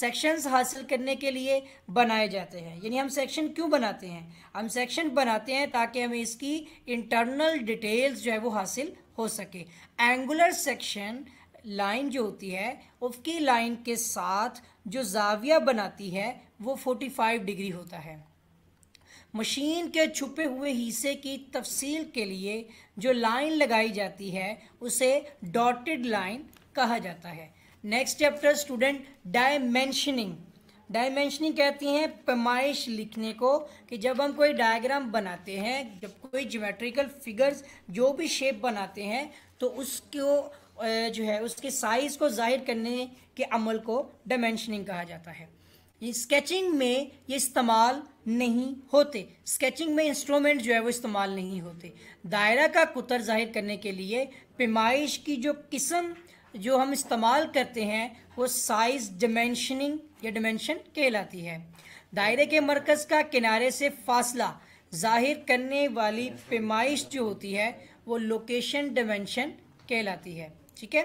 सेक्शंस हासिल करने के लिए बनाए जाते हैं यानी हम सेक्शन क्यों बनाते हैं हम सेक्शन बनाते हैं ताकि हमें इसकी इंटरनल डिटेल्स जो है वो हासिल हो सके एंगुलर सेक्शन लाइन जो होती है उसकी लाइन के साथ जो जाविया बनाती है वो 45 डिग्री होता है मशीन के छुपे हुए हिस्से की तफसील के लिए जो लाइन लगाई जाती है उसे डॉटेड लाइन कहा जाता है next chapter student dimensioning dimensioning कहती हैं पैमाइश लिखने को कि जब हम कोई डायग्राम बनाते हैं जब कोई ज्योमेट्रिकल फिगर्स जो भी शेप बनाते हैं तो उसको जो है उसके साइज़ को ज़ाहिर करने के अमल को डायमेंशनिंग कहा जाता है ये स्केचिंग में ये इस्तेमाल नहीं होते स्केचिंग में इंस्ट्रूमेंट जो है वो इस्तेमाल नहीं होते दायरा का कुतर जाहिर करने के लिए पेमाइश की जो किस्म जो हम इस्तेमाल करते हैं वो साइज़ डिमेंशनिंग या डिमेंशन कहलाती है दायरे के मरकज़ का किनारे से फासला जाहिर करने वाली पेमाइश जो होती है वो लोकेशन डिमेंशन कहलाती है ठीक है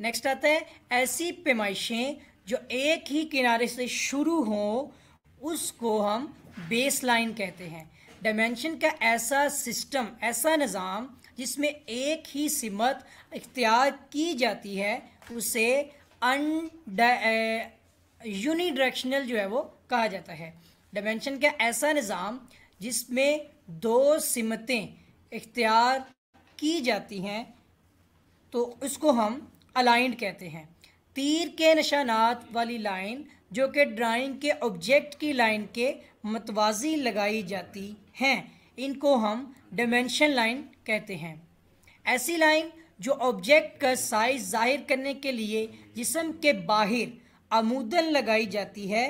नेक्स्ट आता है ऐसी पेमाइशें जो एक ही किनारे से शुरू हों उसको हम बेस लाइन कहते हैं डायमेंशन का ऐसा सिस्टम ऐसा निज़ाम जिसमें एक ही सिमत इख्तियार की जाती है उसे अन यूनिडायरेक्शनल जो है वो कहा जाता है डायमेंशन का ऐसा निज़ाम जिसमें दो सिमतें इख्तियार की जाती हैं तो इसको हम अलाइंड कहते हैं तीर के निशानात वाली लाइन जो कि ड्राइंग के ऑब्जेक्ट की लाइन के मतवाजी लगाई जाती हैं इनको हम डमेंशन लाइन कहते हैं ऐसी लाइन जो ऑब्जेक्ट का साइज जाहिर करने के लिए जिसम के बाहर आमूदन लगाई जाती है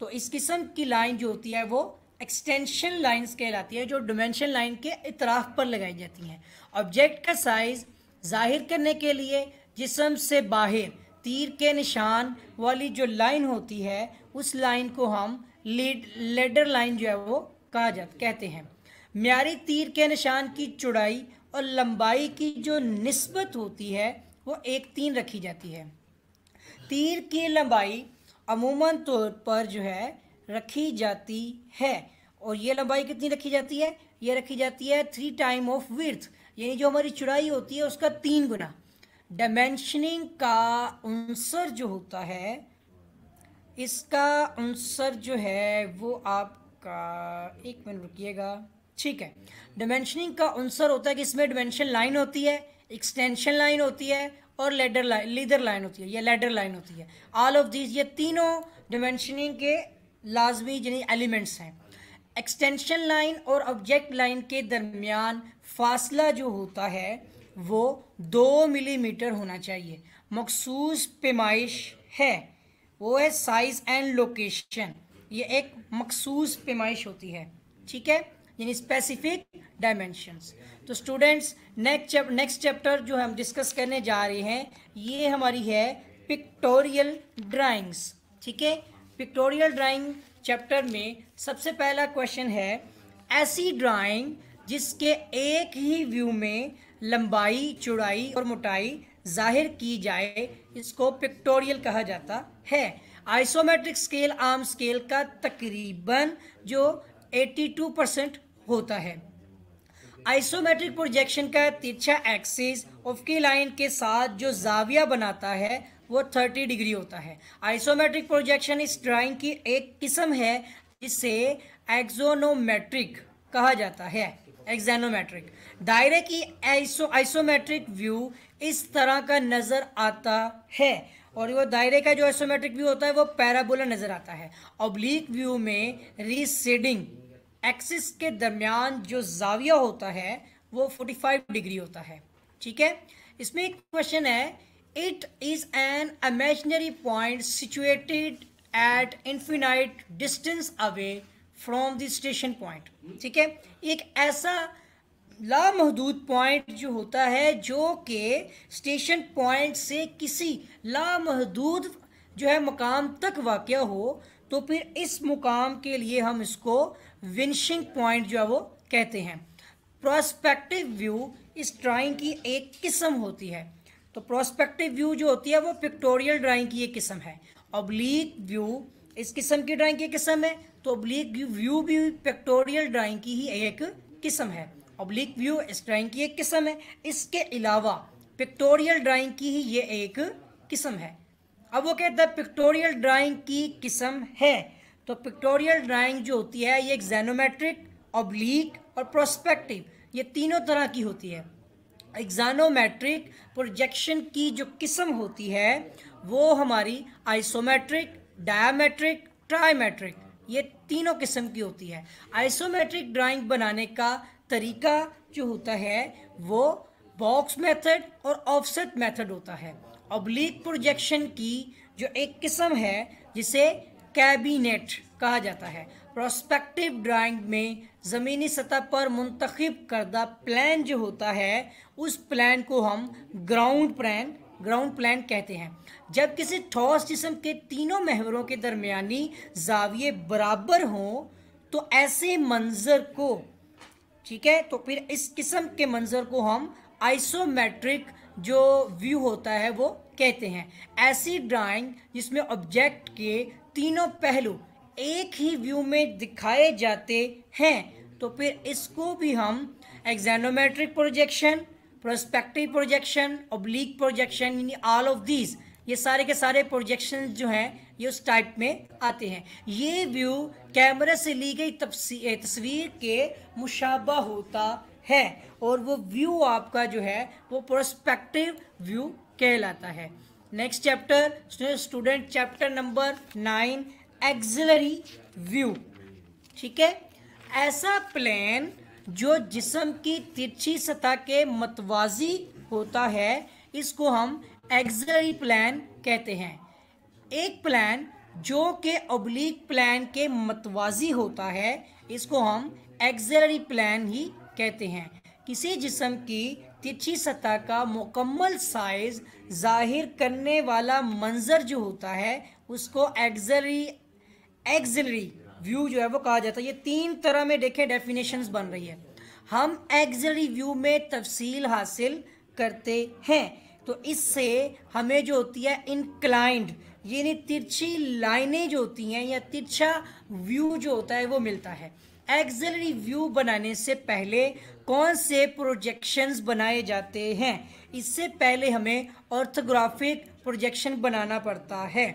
तो इस किस्म की लाइन जो होती है वो एक्सटेंशन लाइंस कहलाती है जो डोमेंशन लाइन के इतराफ़ पर लगाई जाती हैं ऑब्जेक्ट का साइज़ जाहिर करने के लिए जिसम से बाहर तीर के निशान वाली जो लाइन होती है उस लाइन को हम लीड लेडर लाइन जो है वो कहा जा कहते हैं म्यारी तीर के निशान की चौड़ाई और लंबाई की जो नस्बत होती है वो एक तीन रखी जाती है तीर की लंबाई अमूमन तौर पर जो है रखी जाती है और ये लंबाई कितनी रखी जाती है ये रखी जाती है थ्री टाइम ऑफ विर्थ यानी जो हमारी चुड़ाई होती है उसका तीन गुना डायमेंशनिंग का अंसर जो होता है इसका अंसर जो है वो आपका एक मिनट रुकिएगा ठीक है डायमेंशनिंग का अंसर होता है कि इसमें डायमेंशन लाइन होती है एक्सटेंशन लाइन होती है और लेडर लाइन लीडर लाइन होती है या लेडर लाइन होती है ऑल ऑफ दीज ये तीनों डायमेंशनिंग के लाजमी यानी एलिमेंट्स हैं एक्सटेंशन लाइन और ऑब्जेक्ट लाइन के दरमियान फासला जो होता है वो दो मिलीमीटर होना चाहिए मखसूस पेमाइश है वो है साइज़ एंड लोकेशन ये एक मखसूस पैमाइश होती है ठीक है यानी स्पेसिफिक डायमेंशंस तो students next chap, next chapter जो हम डिस्कस करने जा रहे हैं ये हमारी है पिक्टोरियल ड्राइंग्स ठीक है पिक्टोरियल ड्राइंग चैप्टर में सबसे पहला क्वेश्चन है ऐसी ड्राइंग जिसके एक ही व्यू में लंबाई चौड़ाई और मोटाई जाहिर की जाए इसको पिक्टोरियल कहा जाता है आइसोमेट्रिक स्केल आम स्केल का तकरीबन जो 82 परसेंट होता है आइसोमेट्रिक प्रोजेक्शन का तिरछा एक्सिस उफकी लाइन के साथ जो जाविया बनाता है वो 30 डिग्री होता है आइसोमेट्रिक प्रोजेक्शन इस ड्राइंग की एक किस्म है जिसे एक्जोनोमेट्रिक कहा जाता है एग्जैनोमेट्रिक दायरे की आइसो आइसोमेट्रिक व्यू इस तरह का नज़र आता है और वो दायरे का जो आइसोमेट्रिक व्यू होता है वो पैराबोला नज़र आता है ऑब्लिक व्यू में रीसेडिंग एक्सिस के दरमियान जो जाविया होता है वो 45 डिग्री होता है ठीक है इसमें एक क्वेश्चन है it is an imaginary point situated at infinite distance away from the station point ठीक है एक ऐसा लामहदूद पॉइंट जो होता है जो कि स्टेशन पॉइंट से किसी लामहदूद जो है मकाम तक वाक़ हो तो फिर इस मुकाम के लिए हम इसको विंशिंग पॉइंट जो है वो कहते हैं प्रोस्पेक्टिव व्यू इस ड्राइंग की एक किस्म होती है तो प्रोस्पेक्टिव व्यू जो होती है वो पिक्टोरियल ड्राइंग की एक किस्म है ऑब्लिक व्यू इस किस्म की ड्राइंग की किस्म है तो ओब्लिक व्यू भी पेक्टोरियल ड्राइंग की ही एक किस्म है ओब्लिक व्यू इस ड्राइंग की एक किस्म है इसके अलावा पिक्टोरियल ड्राइंग की ही ये एक किस्म है अब वो कहता है पिक्टोरियल ड्राइंग की किस्म है तो पिक्टोरियल ड्राइंग जो होती है ये एग्जानोमेट्रिक ओब्लिक और प्रोस्पेक्टिव ये तीनों तरह की होती है एग्जानोमेट्रिक प्रोजेक्शन की जो किस्म होती है वो हमारी आइसोमेट्रिक डायमेट्रिक ट्राईमेट्रिक ये तीनों किस्म की होती है आइसोमेट्रिक ड्राइंग बनाने का तरीका जो होता है वो बॉक्स मेथड और ऑफसेट मेथड होता है ऑब्लिक प्रोजेक्शन की जो एक किस्म है जिसे कैबिनेट कहा जाता है प्रोस्पेक्टिव ड्राइंग में ज़मीनी सतह पर मुंतखब करदा प्लान जो होता है उस प्लान को हम ग्राउंड प्लान ग्राउंड प्लान कहते हैं जब किसी ठोस जिसम के तीनों महवरों के दरमियानी जाविये बराबर हों तो ऐसे मंजर को ठीक है तो फिर इस किस्म के मंजर को हम आइसोमेट्रिक जो व्यू होता है वो कहते हैं ऐसी ड्राइंग जिसमें ऑब्जेक्ट के तीनों पहलू एक ही व्यू में दिखाए जाते हैं तो फिर इसको भी हम axonometric projection prospective projection oblique projection यानी ऑल ऑफ दीज ये सारे के सारे प्रोजेक्शन जो हैं ये उस टाइप में आते हैं ये व्यू कैमरे से ली गई तस्वीर के मुशाबा होता है और वो व्यू आपका जो है वो प्रोस्पेक्टिव व्यू कहलाता है next chapter student chapter number nine auxiliary view ठीक है ऐसा प्लान जो जिसम की तिरछी सतह के मतवाजी होता है इसको हम एक्सरी प्लान कहते हैं एक प्लान जो के ओब्लिक प्लान के मतवाजी होता है इसको हम एक्जरी प्लान ही कहते हैं किसी जिसम की तिरछी सतह का मुकम्मल साइज जाहिर करने वाला मंजर जो होता है उसको एक्जरी एग्जरी व्यू जो है वो कहा जाता है ये तीन तरह में देखें डेफिनेशन बन रही है हम एग्जरी व्यू में तफसील हासिल करते हैं तो इससे हमें जो होती है इनक्लाइंड यानी तिरछी लाइनें जो होती हैं या तिरछा व्यू जो होता है वो मिलता है एक्सलरी व्यू बनाने से पहले कौन से प्रोजेक्शंस बनाए जाते हैं इससे पहले हमें ऑर्थोग्राफिक प्रोजेक्शन बनाना पड़ता है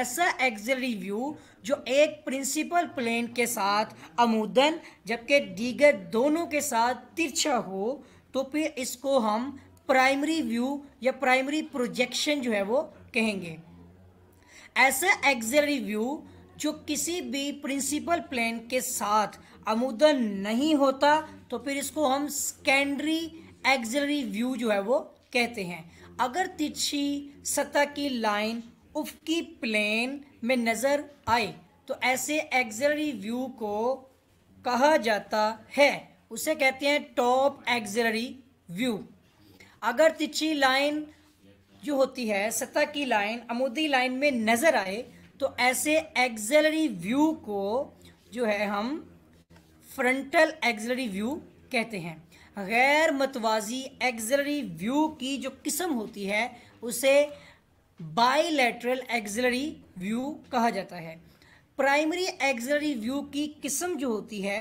ऐसा एक्जरी व्यू जो एक प्रिंसिपल प्लेन के साथ अमूदन जबकि दीगर दोनों के साथ तिरछा हो तो फिर इसको हम प्राइमरी व्यू या प्राइमरी प्रोजेक्शन जो है वो कहेंगे ऐसा एक्जरी व्यू जो किसी भी प्रिंसिपल प्लेन के साथ अमूदन नहीं होता तो फिर इसको हम सेकेंडरी एक्सिलरी व्यू जो है वो कहते हैं अगर तिरछी सतह की लाइन उफकी प्लेन में नज़र आए तो ऐसे एक्जलरी व्यू को कहा जाता है उसे कहते हैं टॉप एक्जलरी व्यू अगर तिची लाइन जो होती है सतह की लाइन अमूदी लाइन में नज़र आए तो ऐसे एक्जलरी व्यू को जो है हम फ्रंटल एक्जलरी व्यू कहते हैं गैर मतवाजी एक्जलरी व्यू की जो किस्म होती है उसे बाईलेटरल एक्सिलरी व्यू कहा जाता है प्राइमरी एक्सिलरी व्यू की किस्म जो होती है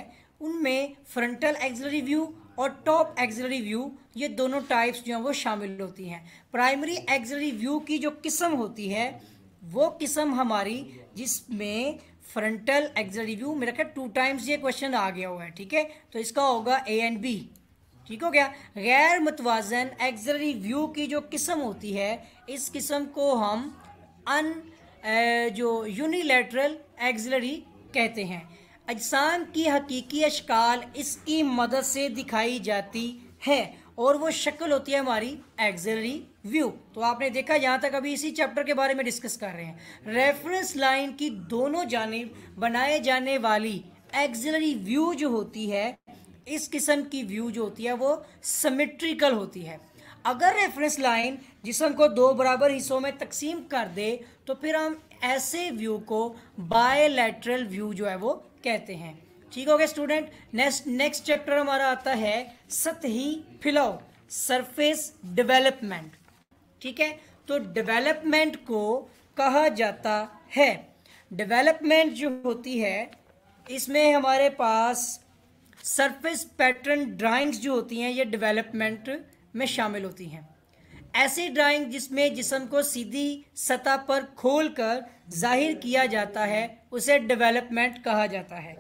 उनमें फ्रंटल एक्सिलरी व्यू और टॉप एक्सिलरी व्यू ये दोनों टाइप्स जो हैं वो शामिल होती हैं प्राइमरी एक्सिलरी व्यू की जो किस्म होती है वो किस्म हमारी जिसमें फ्रंटल एक्सिलरी व्यू मेरा ख्याल टू टाइम्स ये क्वेश्चन आ गया हुआ है ठीक है तो इसका होगा ए एंड बी ठीक हो गया गैर मुतवाजन एग्जरी व्यू की जो किस्म होती है इस किस्म को हम अन जो यूनिलेटरल एक्जलरी कहते हैं अजसाम की हकीकी अशकाल इसकी मदद से दिखाई जाती है और वो शक्ल होती है हमारी एक्जलरी व्यू तो आपने देखा यहाँ तक अभी इसी चैप्टर के बारे में डिस्कस कर रहे हैं रेफरेंस लाइन की दोनों जानब बनाए जाने वाली एग्जलरी व्यू जो होती है इस किस्म की व्यू जो होती है वो समेट्रिकल होती है अगर रेफरेंस लाइन जिसम को दो बराबर हिस्सों में तकसीम कर दे तो फिर हम ऐसे व्यू को बायोलैट्रल व्यू जो है वो कहते हैं ठीक हो गया स्टूडेंट नेक्स्ट नेक्स्ट चैप्टर हमारा आता है सतही फिलाव सरफेस डेवलपमेंट ठीक है तो डेवलपमेंट को कहा जाता है डेवलपमेंट जो होती है इसमें हमारे पास सरफेस पैटर्न ड्राइंग्स जो होती हैं ये डेवलपमेंट में शामिल होती हैं ऐसी ड्राइंग जिसमें जिसम को सीधी सतह पर खोल कर जाहिर किया जाता है उसे डेवलपमेंट कहा जाता है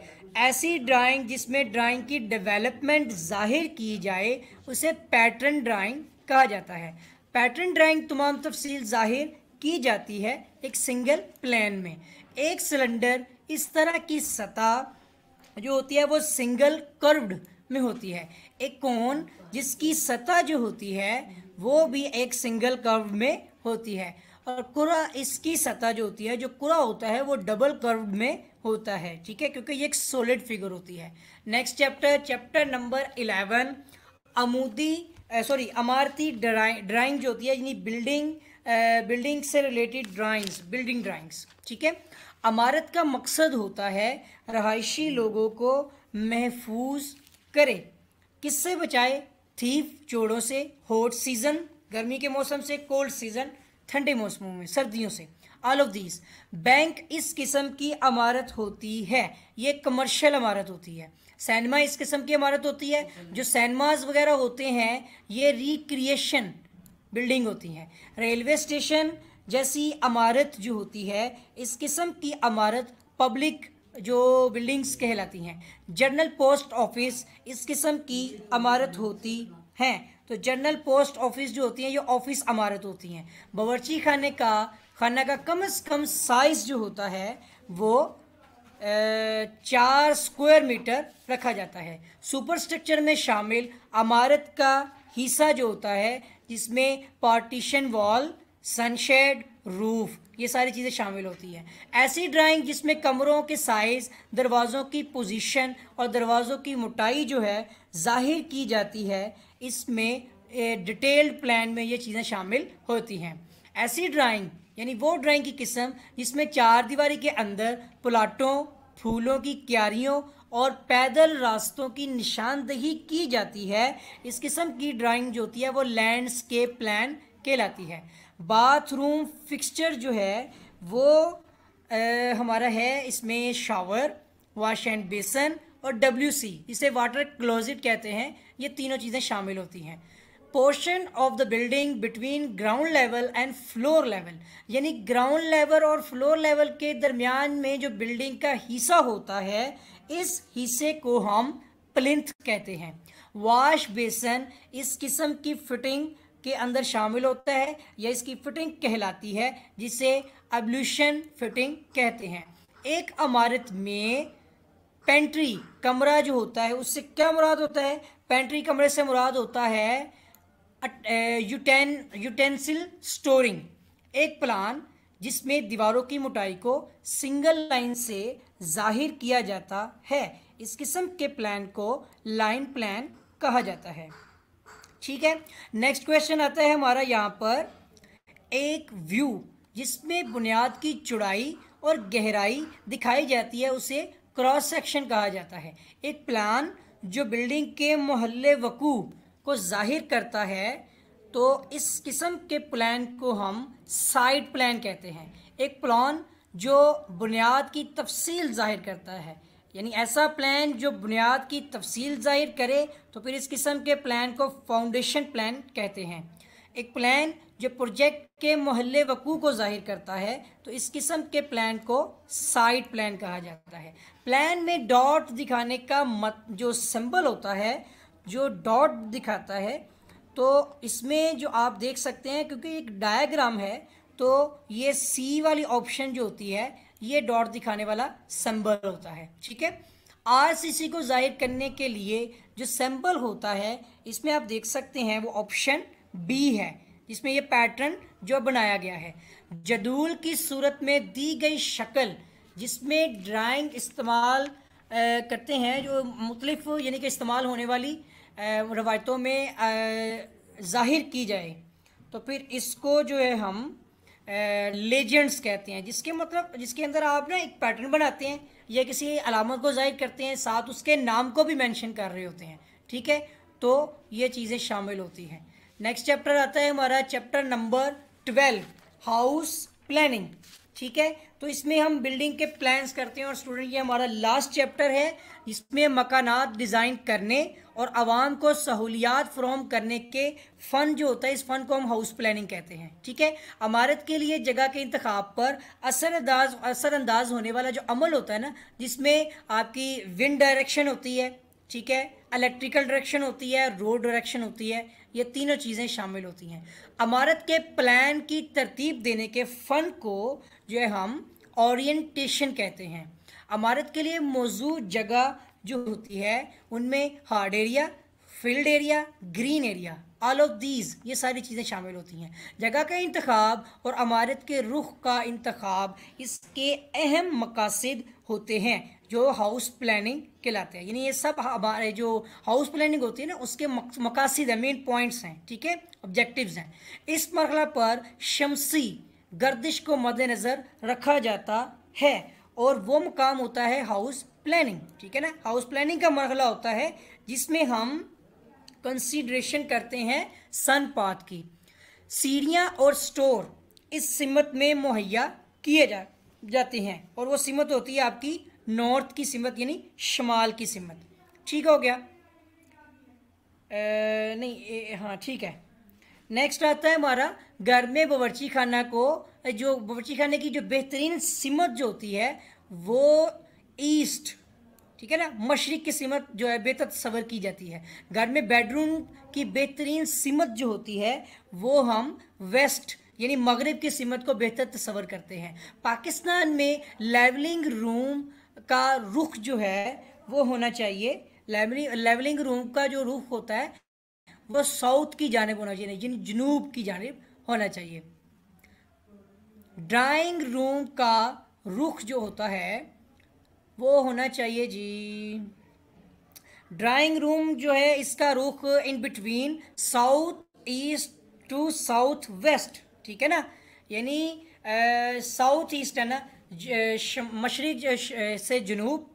ऐसी ड्राइंग जिसमें ड्राइंग की डेवलपमेंट जाहिर की जाए उसे पैटर्न ड्राइंग कहा जाता है पैटर्न ड्राइंग तमाम तफसील जाहिर की जाती है एक सिंगल प्लान में एक सिलेंडर इस तरह की सतह जो होती है वो सिंगल कर्व्ड में होती है एक कोन जिसकी सतह जो होती है वो भी एक सिंगल कर्व में होती है और कुरा इसकी सतह जो होती है जो कुरा होता है वो डबल कर्व में होता है ठीक है क्योंकि ये एक सॉलिड फिगर होती है next chapter chapter number eleven अमूदी सॉरी अमारती ड्राइंग जो होती है यानी बिल्डिंग बिल्डिंग से रिलेटेड ड्राइंग्स बिल्डिंग ड्राइंग्स ठीक है अमारत का मकसद होता है रहायशी लोगों को महफूज करे किससे बचाए थीफ चोड़ों से हॉट सीज़न गर्मी के मौसम से कोल्ड सीज़न ठंडे मौसमों में सर्दियों से ऑल ऑफ दीज बैंक इस किस्म की अमारत होती है ये कमर्शियल अमारत होती है सैनमा इस किस्म की इमारत होती है जो सैनमाज वगैरह होते हैं ये रिक्रिएशन बिल्डिंग होती हैं रेलवे स्टेशन जैसी अमारत जो होती है इस किस्म की अमारत पब्लिक जो बिल्डिंग्स कहलाती हैं जनरल पोस्ट ऑफिस इस किस्म की अमारत होती हैं तो जनरल पोस्ट ऑफिस जो होती हैं ये ऑफिस अमारत होती हैं बावर्ची खाने का खाना का कम से कम साइज़ जो होता है वो चार स्क्वायर मीटर रखा जाता है सुपर स्ट्रक्चर में शामिल अमारत का हिस्सा जो होता है जिसमें पार्टीशन वॉल सनशेड रूफ ये सारी चीज़ें शामिल होती हैं ऐसी ड्राइंग जिसमें कमरों के साइज़ दरवाज़ों की पोजीशन और दरवाज़ों की मोटाई जो है जाहिर की जाती है इसमें डिटेल्ड प्लान में ये चीज़ें शामिल होती हैं ऐसी ड्राइंग यानी वो ड्राइंग की किस्म जिसमें चार दीवारी के अंदर प्लाटों फूलों की क्यारियों और पैदल रास्तों की निशानदही की जाती है इस किस्म की ड्राइंग जो होती है वो लैंडस्केप प्लान कहलाती है बाथरूम फिक्सचर जो है वो आ, हमारा है इसमें शावर वाश एंड बेसन और डब्ल्यू सी इसे वाटर क्लोजिट कहते हैं ये तीनों चीज़ें शामिल होती हैं portion of the building between ground level and floor level यानी ग्राउंड लेवल और फ्लोर लेवल के दरमियान में जो बिल्डिंग का हिस्सा होता है इस हिस्से को हम प्लिंथ कहते हैं वॉश बेसन इस किस्म की फिटिंग के अंदर शामिल होता है या इसकी फिटिंग कहलाती है जिसे एबल्यूशन फिटिंग कहते हैं एक इमारत में पेंट्री कमरा जो होता है उससे क्या मुराद होता है पेंट्री कमरे से मुराद होता है यूटेन यूटेंसिल स्टोरिंग एक प्लान जिसमें दीवारों की मोटाई को सिंगल लाइन से जाहिर किया जाता है इस किस्म के प्लान को लाइन प्लान कहा जाता है ठीक है नेक्स्ट क्वेश्चन आता है हमारा यहाँ पर एक व्यू जिसमें बुनियाद की चुड़ाई और गहराई दिखाई जाती है उसे क्रॉस सेक्शन कहा जाता है एक प्लान जो बिल्डिंग के मोहल्ले वकू को जाहिर करता है तो इस किस्म के प्लान को हम साइड प्लान कहते हैं एक प्लान जो बुनियाद की तफसील जाहिर करता है यानी ऐसा प्लान जो बुनियाद की तफसील जाहिर करे तो फिर इस किस्म के प्लान को फाउंडेशन प्लान कहते हैं एक प्लान जो प्रोजेक्ट के महल वकू को जाहिर करता है तो इस किस्म के प्लान को साइड प्लान कहा जाता है प्लान में डॉट दिखाने का मत जो सिंबल होता है जो डॉट दिखाता है तो इसमें जो आप देख सकते हैं क्योंकि एक डायग्राम है तो ये सी वाली ऑप्शन जो होती है ये डॉट दिखाने वाला सिंबल होता है ठीक है आरसीसी को जाहिर करने के लिए जो सिंबल होता है इसमें आप देख सकते हैं वो ऑप्शन बी है जिसमें ये पैटर्न जो बनाया गया है जदूल की सूरत में दी गई शक्ल जिसमें ड्राइंग इस्तेमाल करते हैं जो मुख्तलिफ यानी कि इस्तेमाल होने वाली रवायतों में ज़ाहिर की जाए तो फिर इसको जो है हम लेजेंड्स कहते हैं जिसके मतलब जिसके अंदर आप ना एक पैटर्न बनाते हैं या किसी अलामत को जाहिर करते हैं साथ उसके नाम को भी मेंशन कर रहे होते हैं ठीक है तो ये चीज़ें शामिल होती हैं नेक्स्ट चैप्टर आता है हमारा chapter number twelve house planning ठीक है तो इसमें हम बिल्डिंग के प्लान्स करते हैं और स्टूडेंट ये हमारा लास्ट चैप्टर है इसमें मकानात डिज़ाइन करने और आवाम को सहूलियात फ्राहम करने के फ़न जो होता है इस फ़न को हम हाउस प्लानिंग कहते हैं ठीक है अमारत के लिए जगह के इंतखब पर असरअंदाज असरअंदाज होने वाला जो अमल होता है ना जिसमें आपकी विंड डायरेक्शन होती है ठीक है इलेक्ट्रिकल डायरेक्शन होती है रोड डायरेक्शन होती है ये तीनों चीज़ें शामिल होती हैं अमारत के प्लान की तरतीब देने के फ़न को जो है हम ओरिएंटेशन कहते हैं अमारत के लिए मौजूद जगह जो होती है उनमें hard area field area green area all of these ये सारी चीज़ें शामिल होती हैं जगह का इंतखब और अमारत के रुख का इंतखब इसके अहम मकासद होते हैं जो हाउस प्लानिंग कहलाते हैं यानी ये सब हमारे जो हाउस प्लानिंग होती है ना उसके मकासद हैं मेन पॉइंट्स हैं ठीक है ऑब्जेक्टिव्स हैं इस मरला पर शमसी गर्दिश को मद्नज़र रखा जाता है और वो मुकाम होता है हाउस प्लानिंग ठीक है ना हाउस प्लानिंग का मरहला होता है जिसमें हम कंसीडरेशन करते हैं सन पाथ की सीढ़ियाँ और स्टोर इस सिमत में मुहैया किए जा जाते हैं और वो सिमत होती है आपकी नॉर्थ की सिमत यानी शमाल की सिमत ठीक हो गया आ, नहीं ए, हाँ ठीक है नेक्स्ट आता है हमारा घर में बावर्ची खाना को जो बावर्ची खाने की जो बेहतरीन सिमत जो होती है वो ईस्ट ठीक है ना मशरक़ की सिमत जो है बेहतर बेतसवर की जाती है घर में बेडरूम की बेहतरीन सिमत जो होती है वो हम वेस्ट यानी मगरब की सिमत को बेहतर तस्वर करते हैं पाकिस्तान में लेवलिंग रूम का रुख जो है वो होना चाहिए लेवलिंग लेवलिंग रूम का जो रुख होता है वो साउथ की जानब होना चाहिए जिन जनूब की जानब होना चाहिए ड्राइंग रूम का रुख जो होता है वो होना चाहिए जी ड्राइंग रूम जो है इसका रुख in between south east to south west ठीक है ना यानी साउथ ईस्ट है ना मशरक से जनूब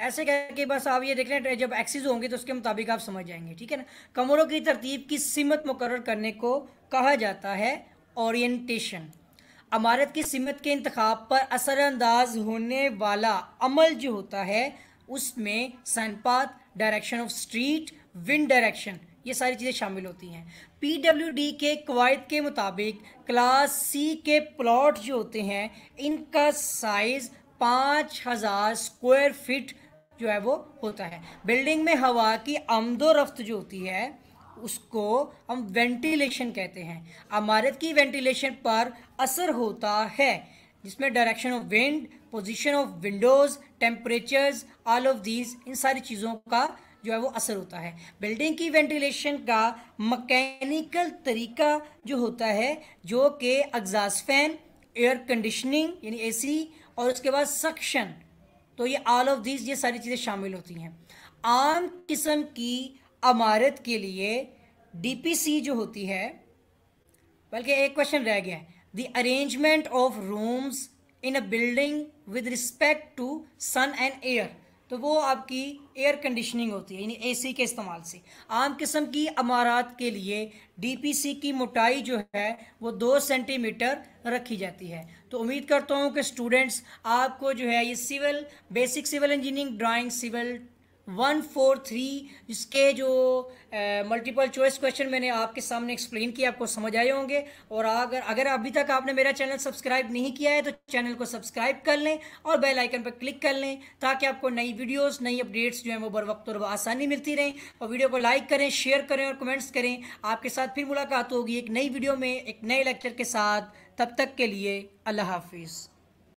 ऐसे करके बस आप ये देख लें तो जब एक्सिस होंगे तो उसके मुताबिक आप समझ जाएंगे ठीक है ना कमरों की तरतीब की सिमत मुकर करने को कहा जाता है ओरिएंटेशन अमारत की सिमत के इंतखब पर असरानंदाज होने वाला अमल जो होता है उसमें sun path direction of street wind direction ये सारी चीज़ें शामिल होती हैं पीडब्ल्यूडी के कवायद के मुताबिक क्लास सी के प्लॉट जो होते हैं इनका साइज़ पाँच हज़ार स्क्वायर फिट जो है वो होता है बिल्डिंग में हवा की आमदो रफ्त जो होती है उसको हम वेंटिलेशन कहते हैं इमारत की वेंटिलेशन पर असर होता है जिसमें direction of wind position of windows temperatures all of these इन सारी चीज़ों का जो है वो असर होता है बिल्डिंग की वेंटिलेशन का मकैनिकल तरीका जो होता है जो कि एग्जास्ट फैन एयर कंडीशनिंग यानी एसी और उसके बाद सक्शन तो ये ऑल ऑफ दिस ये सारी चीज़ें शामिल होती हैं आम किस्म की अमारत के लिए डीपीसी जो होती है बल्कि एक क्वेश्चन रह गया है the arrangement of rooms in a building with respect to sun and air तो वो आपकी एयर कंडीशनिंग होती है यानी एसी के इस्तेमाल से आम किस्म की अमारात के लिए डीपीसी की मोटाई जो है वो दो सेंटीमीटर रखी जाती है तो उम्मीद करता हूँ कि स्टूडेंट्स आपको जो है ये civil basic civil engineering drawing civil one four three जिसके जो मल्टीपल चॉइस क्वेश्चन मैंने आपके सामने एक्सप्लेन किया आपको समझ आए होंगे और अगर अगर अभी तक आपने मेरा चैनल सब्सक्राइब नहीं किया है तो चैनल को सब्सक्राइब कर लें और बेल आइकन पर क्लिक कर लें ताकि आपको नई वीडियोस नई अपडेट्स जो हैं वो बर वक्त और आसानी मिलती रहें और वीडियो को लाइक करें शेयर करें और कमेंट्स करें आपके साथ फिर मुलाकात होगी एक नई वीडियो में एक नए लेक्चर के साथ तब तक के लिए अल्लाह हाफिज़